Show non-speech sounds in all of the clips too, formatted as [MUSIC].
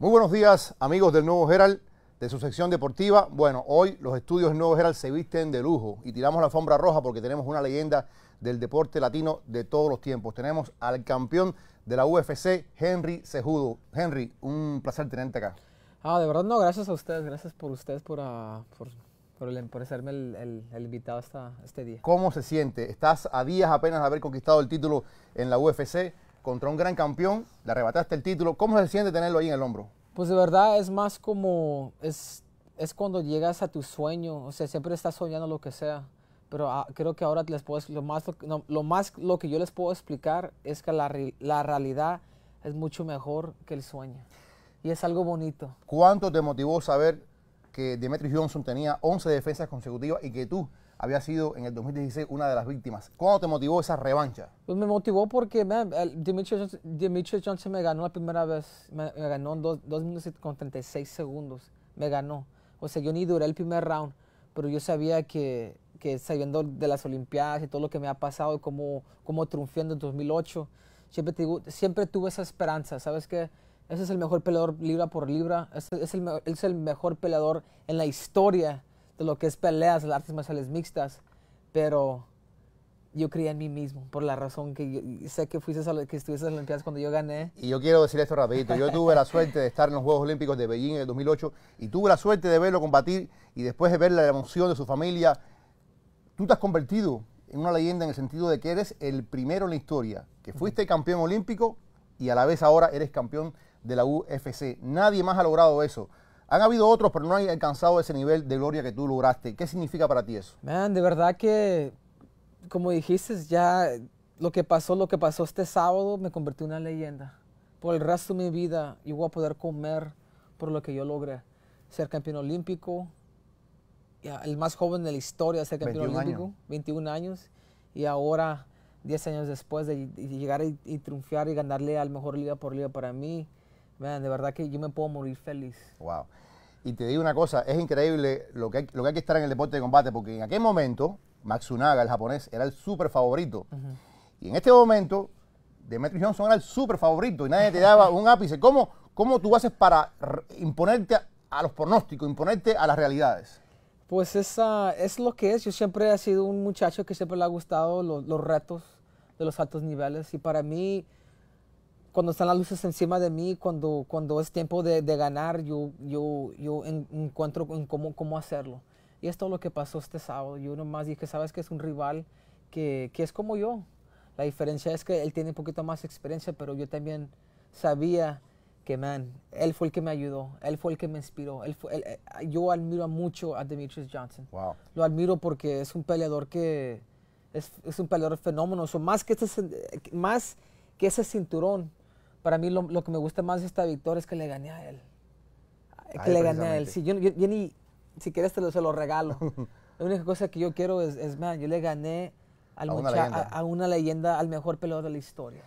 Muy buenos días, amigos del Nuevo Herald, de su sección deportiva. Bueno, hoy los estudios del Nuevo Herald se visten de lujo y tiramos la alfombra roja porque tenemos una leyenda del deporte latino de todos los tiempos. Tenemos al campeón de la UFC, Henry Cejudo. Henry, un placer tenerte acá. Ah, de verdad, no, gracias a ustedes, gracias por ustedes ah, por, por, el, hacerme el, invitado hasta este día. ¿Cómo se siente? Estás a días apenas de haber conquistado el título en la UFC contra un gran campeón, le arrebataste el título. ¿Cómo se siente tenerlo ahí en el hombro? Pues de verdad es más como, es, es cuando llegas a tu sueño, o sea, siempre estás soñando lo que sea, pero ah, creo que ahora les puedo, lo, más, lo, más lo que yo les puedo explicar es que la, la realidad es mucho mejor que el sueño y es algo bonito. ¿Cuánto te motivó saber que Demetri Johnson tenía 11 defensas consecutivas y que tú había sido en el 2016 una de las víctimas. ¿Cuándo te motivó esa revancha? Pues me motivó porque Demetrius Johnson, me ganó la primera vez, me, ganó en 2 minutos con 36 segundos, me ganó. O sea, yo ni duré el primer round, pero yo sabía que, que sabiendo de las Olimpiadas y todo lo que me ha pasado, como, cómo triunfé en 2008, siempre, siempre tuve esa esperanza, ¿sabes qué? Ese es el mejor peleador libra por libra, es el, es el mejor peleador en la historia de lo que es peleas, las artes marciales mixtas, pero yo creía en mí mismo, por la razón que sé que fuiste que estuviste en las Olimpiadas cuando yo gané. Y yo quiero decir esto rapidito, yo tuve la suerte de estar en los Juegos Olímpicos de Beijing en el 2008 y tuve la suerte de verlo combatir y después de ver la emoción de su familia, tú te has convertido en una leyenda en el sentido de que eres el primero en la historia, que fuiste campeón olímpico y a la vez ahora eres campeón de la UFC. Nadie más ha logrado eso. Han habido otros, pero no han alcanzado ese nivel de gloria que tú lograste. ¿Qué significa para ti eso? Man, de verdad que, como dijiste, ya lo que pasó, lo que pasó este sábado me convirtió en una leyenda. Por el resto de mi vida, yo voy a poder comer por lo que yo logré. Ser campeón olímpico, el más joven de la historia, ser campeón olímpico, 21 años, y ahora, 10 años después de, llegar y, y triunfar y ganarle al mejor liga por liga para mí, de verdad que yo me puedo morir feliz. Wow. Y te digo una cosa, es increíble lo que hay, lo que, hay que estar en el deporte de combate, porque en aquel momento, Matsunaga, el japonés, era el súper favorito. Y en este momento, Demetri Johnson era el súper favorito y nadie te daba un ápice. ¿Cómo, cómo tú haces para imponerte a, los pronósticos, imponerte a las realidades? Pues esa es lo que es. Yo siempre he sido un muchacho que siempre le ha gustado los, los retos de los altos niveles y para mí cuando están las luces encima de mí, cuando, cuando es tiempo de, de ganar, yo, yo, yo encuentro cómo, cómo hacerlo. Y esto es lo que pasó este sábado. Yo nomás dije, sabes que es un rival que, que es como yo. La diferencia es que él tiene un poquito más experiencia, pero yo también sabía que, man, él fue el que me ayudó, él fue el que me inspiró. Él eh, yo admiro mucho a Demetrius Johnson. Wow. Lo admiro porque es un peleador que es, es un peleador fenómeno. más, que este, más que ese cinturón, para mí lo, que me gusta más de esta victoria es que le gané a él. Que le gané a él. si quieres te lo, se lo regalo. [LAUGHS] la única cosa que yo quiero es, man, yo le gané a, una leyenda, al mejor peleador de la historia.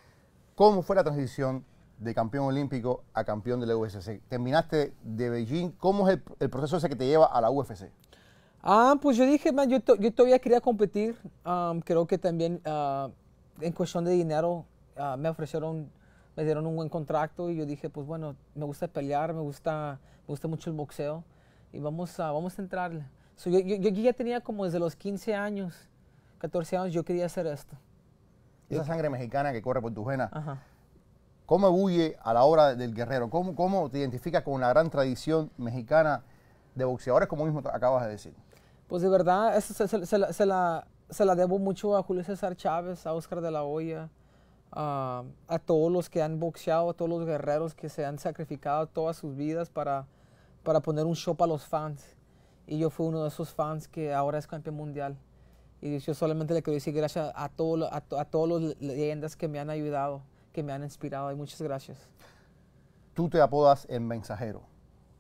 ¿Cómo fue la transición de campeón olímpico a campeón de la UFC? Terminaste de Beijing, ¿cómo es el, proceso ese que te lleva a la UFC? Ah, pues yo dije, man, yo, todavía quería competir. Ah, creo que también ah, en cuestión de dinero ah, me ofrecieron me dieron un buen contrato y yo dije, pues bueno, me gusta pelear, me gusta, me gusta mucho el boxeo y vamos a, vamos a entrarle. yo, yo, yo, ya tenía como desde los 15 años, 14 años, yo quería hacer esto. esa sangre mexicana que corre por tu venas, ¿cómo huye a la obra del guerrero? ¿Cómo, ¿Cómo te identificas con la gran tradición mexicana de boxeadores, como mismo acabas de decir? Pues de verdad, se, se, la, se la, la, debo mucho a Julio César Chávez, a Oscar de la Hoya, a todos los que han boxeado, a todos los guerreros que se han sacrificado todas sus vidas para, para poner un show para los fans. Y yo fui uno de esos fans que ahora es campeón mundial. Y yo solamente le quiero decir gracias a, todos a, todas las leyendas que me han ayudado, que me han inspirado. Y muchas gracias. Tú te apodas el mensajero.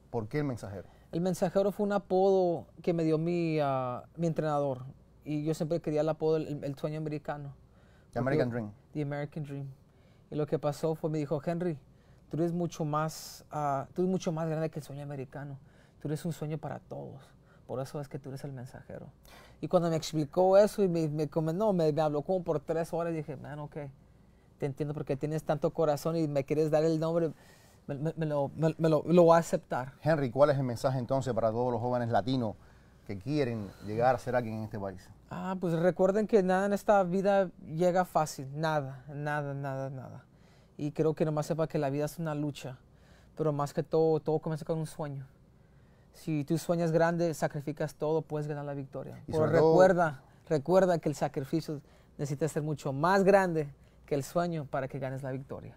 ¿Por qué el mensajero? El mensajero fue un apodo que me dio mi, ah, mi entrenador. Y yo siempre quería el apodo el sueño americano. The American Dream. The American Dream. Y lo que pasó fue, me dijo, Henry, tú eres mucho más, ah, tú eres mucho más grande que el sueño americano. Tú eres un sueño para todos. Por eso es que tú eres el mensajero. Y cuando me explicó eso y me, me me, habló como por tres horas, dije, man, ok, te entiendo porque tienes tanto corazón y me quieres dar el nombre. Me, lo, lo, lo voy a aceptar. Henry, ¿cuál es el mensaje entonces para todos los jóvenes latinos que quieren llegar a ser alguien en este país? Ah, pues recuerden que nada en esta vida llega fácil, nada, nada, nada, nada. Y creo que nomás sepa que la vida es una lucha, pero más que todo, todo comienza con un sueño. Si tú sueñas grande, sacrificas todo, puedes ganar la victoria. pero recuerda, recuerda que el sacrificio necesita ser mucho más grande que el sueño para que ganes la victoria.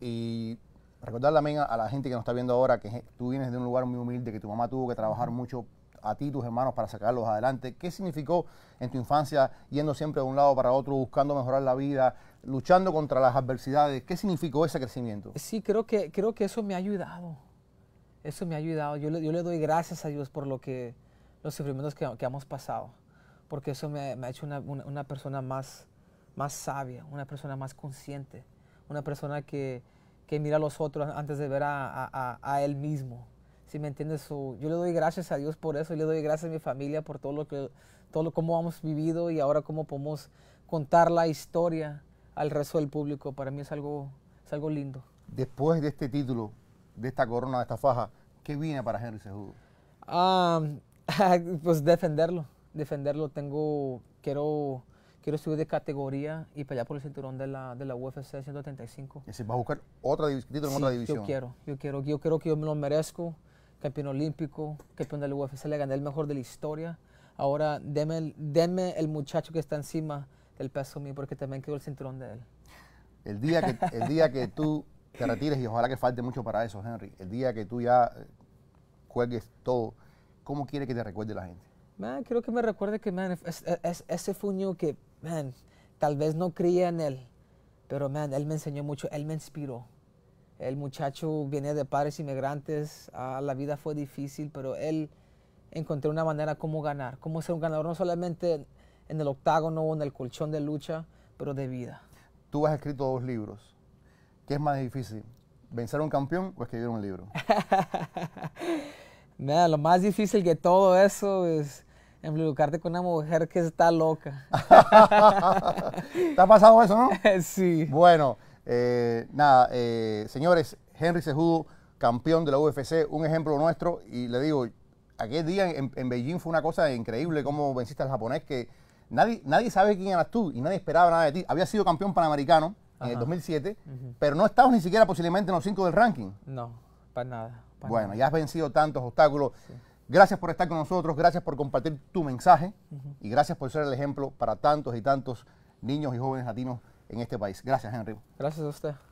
Y recordar también a, la gente que nos está viendo ahora que tú vienes de un lugar muy humilde, que tu mamá tuvo que trabajar mucho a ti y tus hermanos para sacarlos adelante? ¿Qué significó en tu infancia yendo siempre de un lado para otro, buscando mejorar la vida, luchando contra las adversidades? ¿Qué significó ese crecimiento? Sí, creo que, creo que eso me ha ayudado. Eso me ha ayudado. Yo le, yo le doy gracias a Dios por lo que, los sufrimientos que, que hemos pasado, porque eso me, ha hecho una, una, persona más, más sabia, una persona más consciente, una persona que, que mira a los otros antes de ver a, a, a él mismo si me entiendes, yo le doy gracias a Dios por eso, le doy gracias a mi familia por todo lo que, todo lo, cómo hemos vivido y ahora cómo podemos contar la historia al resto del público. Para mí es algo, es algo lindo. Después de este título, de esta corona, de esta faja, ¿qué viene para Henry Cejudo [LAUGHS] pues defenderlo, defenderlo. Tengo, quiero, quiero subir de categoría y pelear por el cinturón de la, de la UFC 135. Es va a buscar otra título en otra división. Yo quiero, yo quiero, yo creo que yo me lo merezco campeón olímpico, campeón del UFC, le gané el mejor de la historia. Ahora deme el, el muchacho que está encima del peso mío porque también quedó el cinturón de él. El día que, el día que tú te retires, y ojalá que falte mucho para eso, Henry, el día que tú ya eh, juegues todo, ¿cómo quiere que te recuerde la gente? Man, quiero que me recuerde que, man, es, ese fuño que, man, tal vez no creía en él, pero, man, él me enseñó mucho, él me inspiró el muchacho viene de padres inmigrantes, ah, la vida fue difícil, pero él encontró una manera cómo ganar, cómo ser un ganador, no solamente en el octágono o en el colchón de lucha, pero de vida. Tú has escrito dos libros. ¿Qué es más difícil? ¿Vencer a un campeón o escribir un libro? [LAUGHS] lo más difícil que todo eso es involucrarte con una mujer que está loca. [LAUGHS] ¿Te ha pasado eso, no? [LAUGHS] sí. Bueno. Eh, nada, eh, señores, Henry Sejudo, campeón de la UFC, un ejemplo nuestro. Y le digo, aquel día en, Beijing fue una cosa increíble cómo venciste al japonés que nadie, nadie sabe quién eras tú y nadie esperaba nada de ti. habías sido campeón panamericano en el 2007, pero no estabas ni siquiera posiblemente en los cinco del ranking. No, para nada. bueno, ya has vencido tantos obstáculos. Gracias por estar con nosotros, gracias por compartir tu mensaje y gracias por ser el ejemplo para tantos y tantos niños y jóvenes latinos en este país. Gracias, Henry. Gracias a usted.